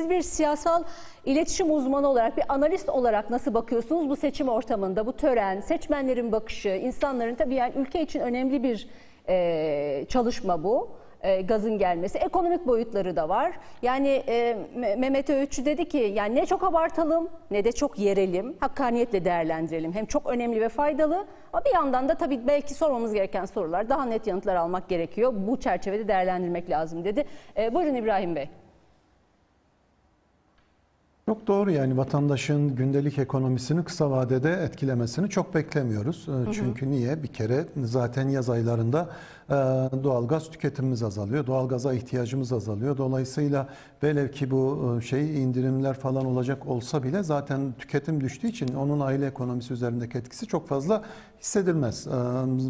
Siz bir siyasal iletişim uzmanı olarak, bir analist olarak nasıl bakıyorsunuz bu seçim ortamında, bu tören, seçmenlerin bakışı, insanların tabii yani ülke için önemli bir e, çalışma bu. E, gazın gelmesi. Ekonomik boyutları da var. Yani e, Mehmet Öğütçü dedi ki yani ne çok abartalım ne de çok yerelim. Hakkaniyetle değerlendirelim. Hem çok önemli ve faydalı ama bir yandan da tabii belki sormamız gereken sorular daha net yanıtlar almak gerekiyor. Bu çerçevede değerlendirmek lazım dedi. E, buyurun İbrahim Bey. Yok doğru yani vatandaşın gündelik ekonomisini kısa vadede etkilemesini çok beklemiyoruz. Ee, hı hı. Çünkü niye? Bir kere zaten yaz aylarında e, doğalgaz tüketimimiz azalıyor. Doğalgaza ihtiyacımız azalıyor. Dolayısıyla velev ki bu e, şey indirimler falan olacak olsa bile zaten tüketim düştüğü için onun aile ekonomisi üzerindeki etkisi çok fazla hissedilmez. Ee,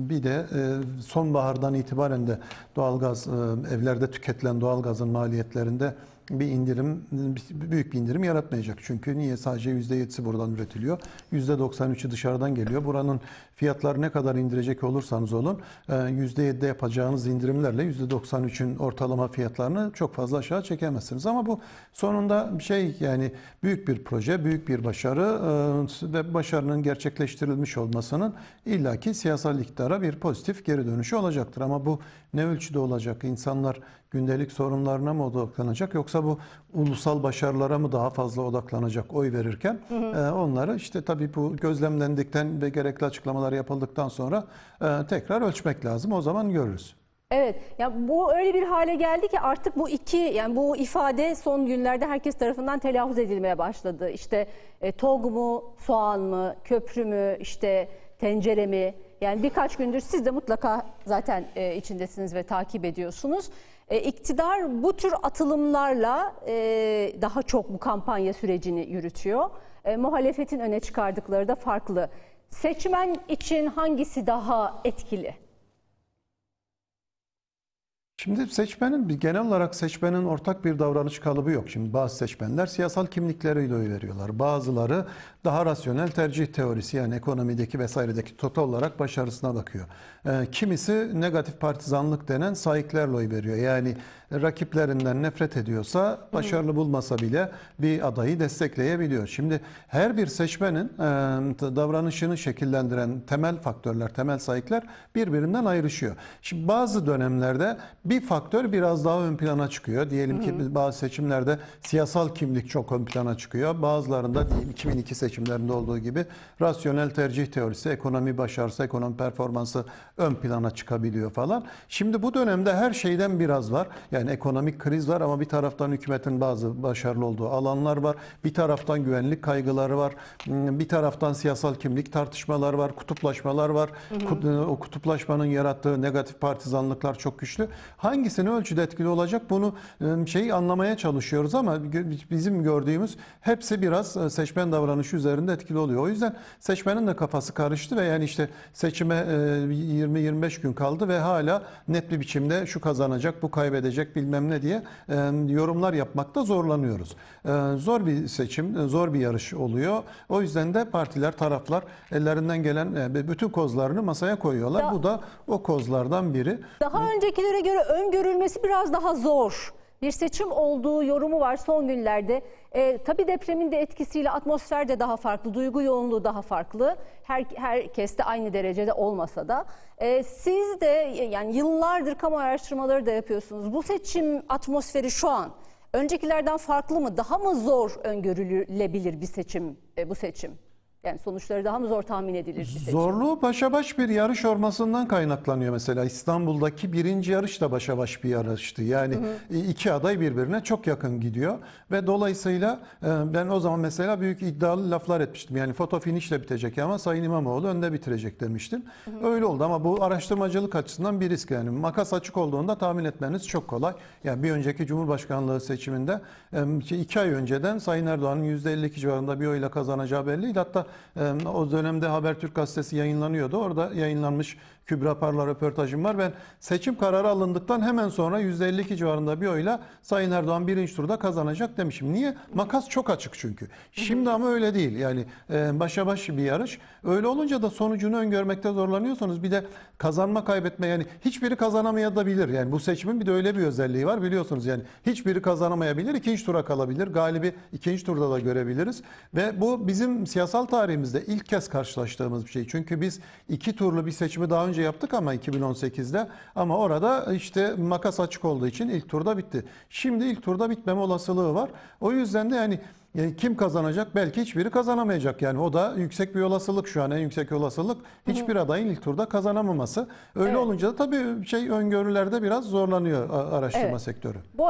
bir de e, sonbahardan itibaren de doğalgaz evlerde tüketilen doğalgazın maliyetlerinde bir indirim, büyük bir indirim yaratmayacak. Çünkü niye? Sadece yüzde %7'si buradan üretiliyor. yüzde %93'ü dışarıdan geliyor. Buranın fiyatları ne kadar indirecek olursanız olun e, yüzde %7'de yapacağınız indirimlerle yüzde %93'ün ortalama fiyatlarını çok fazla aşağı çekemezsiniz. Ama bu sonunda şey yani büyük bir proje, büyük bir başarı e, ve başarının gerçekleştirilmiş olmasının illaki siyasal iktidara bir pozitif geri dönüşü olacaktır. Ama bu ne ölçüde olacak? İnsanlar gündelik sorunlarına mı odaklanacak yoksa yoksa bu ulusal başarılara mı daha fazla odaklanacak oy verirken hı hı. E, onları işte tabii bu gözlemlendikten ve gerekli açıklamalar yapıldıktan sonra e, tekrar ölçmek lazım. O zaman görürüz. Evet, ya yani bu öyle bir hale geldi ki artık bu iki, yani bu ifade son günlerde herkes tarafından telaffuz edilmeye başladı. İşte e, tog mu, soğan mı, köprü mü, işte tencere mi? Yani birkaç gündür siz de mutlaka zaten e, içindesiniz ve takip ediyorsunuz. E, iktidar bu tür atılımlarla e, daha çok bu kampanya sürecini yürütüyor. E, muhalefetin öne çıkardıkları da farklı. Seçmen için hangisi daha etkili? Şimdi seçmenin, genel olarak seçmenin ortak bir davranış kalıbı yok. Şimdi bazı seçmenler siyasal kimlikleriyle oy veriyorlar. Bazıları daha rasyonel tercih teorisi yani ekonomideki vesairedeki total olarak başarısına bakıyor. Ee, kimisi negatif partizanlık denen sayıklarla oy veriyor. Yani rakiplerinden nefret ediyorsa başarılı bulmasa bile bir adayı destekleyebiliyor. Şimdi her bir seçmenin e, davranışını şekillendiren temel faktörler, temel sayıklar birbirinden ayrışıyor. Şimdi bazı dönemlerde bir faktör biraz daha ön plana çıkıyor. Diyelim ki bazı seçimlerde siyasal kimlik çok ön plana çıkıyor. Bazılarında diyelim 2002 seçimlerinde olduğu gibi rasyonel tercih teorisi, ekonomi başarısı, ekonomi performansı ön plana çıkabiliyor falan. Şimdi bu dönemde her şeyden biraz var. Yani ekonomik kriz var ama bir taraftan hükümetin bazı başarılı olduğu alanlar var. Bir taraftan güvenlik kaygıları var. Hmm, bir taraftan siyasal kimlik tartışmalar var, kutuplaşmalar var. Hı hı. O kutuplaşmanın yarattığı negatif partizanlıklar çok güçlü. Hangisini ölçüde etkili olacak bunu şey anlamaya çalışıyoruz ama bizim gördüğümüz hepsi biraz ıı, seçmen davranışı üzerinde etkili oluyor. O yüzden seçmenin de kafası karıştı ve yani işte seçime 20-25 ıı, gün kaldı ve hala net bir biçimde şu kazanacak, bu kaybedecek bilmem ne diye yorumlar yapmakta zorlanıyoruz. Zor bir seçim, zor bir yarış oluyor. O yüzden de partiler, taraflar ellerinden gelen bütün kozlarını masaya koyuyorlar. Daha, bu da o kozlardan biri. Daha öncekilere göre öngörülmesi biraz daha zor bir seçim olduğu yorumu var son günlerde. E, tabii depremin de etkisiyle atmosfer de daha farklı, duygu yoğunluğu daha farklı. Her, herkes de aynı derecede olmasa da. E, siz de yani yıllardır kamu araştırmaları da yapıyorsunuz. Bu seçim atmosferi şu an öncekilerden farklı mı? Daha mı zor öngörülebilir bir seçim e, bu seçim? Yani sonuçları daha mı zor tahmin edilir? Zorluğu başa baş bir yarış olmasından kaynaklanıyor mesela. İstanbul'daki birinci yarış da başa baş bir yarıştı. Yani hı hı. iki aday birbirine çok yakın gidiyor. Ve dolayısıyla e, ben o zaman mesela büyük iddialı laflar etmiştim. Yani foto finişle bitecek ama Sayın İmamoğlu önde bitirecek demiştim. Hı hı. Öyle oldu ama bu araştırmacılık açısından bir risk. Yani makas açık olduğunda tahmin etmeniz çok kolay. Yani bir önceki Cumhurbaşkanlığı seçiminde e, iki ay önceden Sayın Erdoğan'ın %52 civarında bir oyla kazanacağı belliydi. Hatta ee, o dönemde Habertürk gazetesi yayınlanıyordu. Orada yayınlanmış Kübra Par'la röportajım var. Ben seçim kararı alındıktan hemen sonra %52 civarında bir oyla Sayın Erdoğan birinci turda kazanacak demişim. Niye? Makas çok açık çünkü. Şimdi ama öyle değil. Yani e, başa baş bir yarış. Öyle olunca da sonucunu öngörmekte zorlanıyorsanız bir de kazanma kaybetme yani hiçbiri kazanamayabilir. Yani bu seçimin bir de öyle bir özelliği var biliyorsunuz. Yani hiçbiri kazanamayabilir. ikinci tura kalabilir. Galibi ikinci turda da görebiliriz. Ve bu bizim siyasal tarihimizde ilk kez karşılaştığımız bir şey. Çünkü biz iki turlu bir seçimi daha önce önce yaptık ama 2018'de ama orada işte makas açık olduğu için ilk turda bitti. Şimdi ilk turda bitmeme olasılığı var. O yüzden de yani e, kim kazanacak? Belki hiçbiri kazanamayacak. Yani o da yüksek bir olasılık şu an en yüksek olasılık. Hiçbir adayın ilk turda kazanamaması. Öyle evet. olunca da tabii şey öngörülerde biraz zorlanıyor araştırma evet. sektörü. Bu